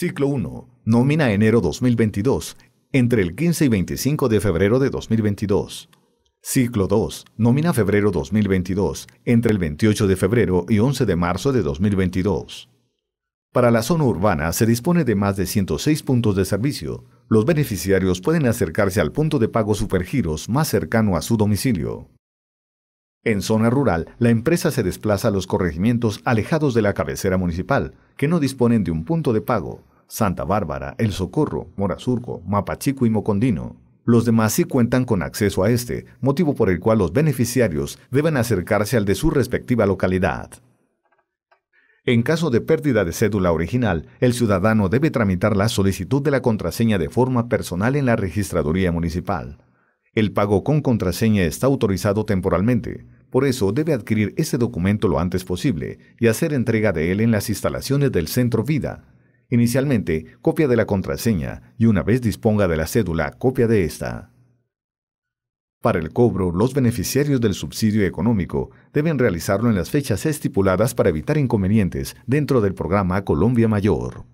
Ciclo 1. Nómina enero 2022, entre el 15 y 25 de febrero de 2022. Ciclo 2. Nómina febrero 2022, entre el 28 de febrero y 11 de marzo de 2022. Para la zona urbana se dispone de más de 106 puntos de servicio. Los beneficiarios pueden acercarse al punto de pago Supergiros más cercano a su domicilio. En zona rural, la empresa se desplaza a los corregimientos alejados de la cabecera municipal, que no disponen de un punto de pago. Santa Bárbara, El Socorro, Morazurco, Mapachico y Mocondino. Los demás sí cuentan con acceso a este, motivo por el cual los beneficiarios deben acercarse al de su respectiva localidad. En caso de pérdida de cédula original, el ciudadano debe tramitar la solicitud de la contraseña de forma personal en la registraduría municipal. El pago con contraseña está autorizado temporalmente, por eso debe adquirir ese documento lo antes posible y hacer entrega de él en las instalaciones del Centro Vida, Inicialmente, copia de la contraseña y una vez disponga de la cédula, copia de esta. Para el cobro, los beneficiarios del subsidio económico deben realizarlo en las fechas estipuladas para evitar inconvenientes dentro del programa Colombia Mayor.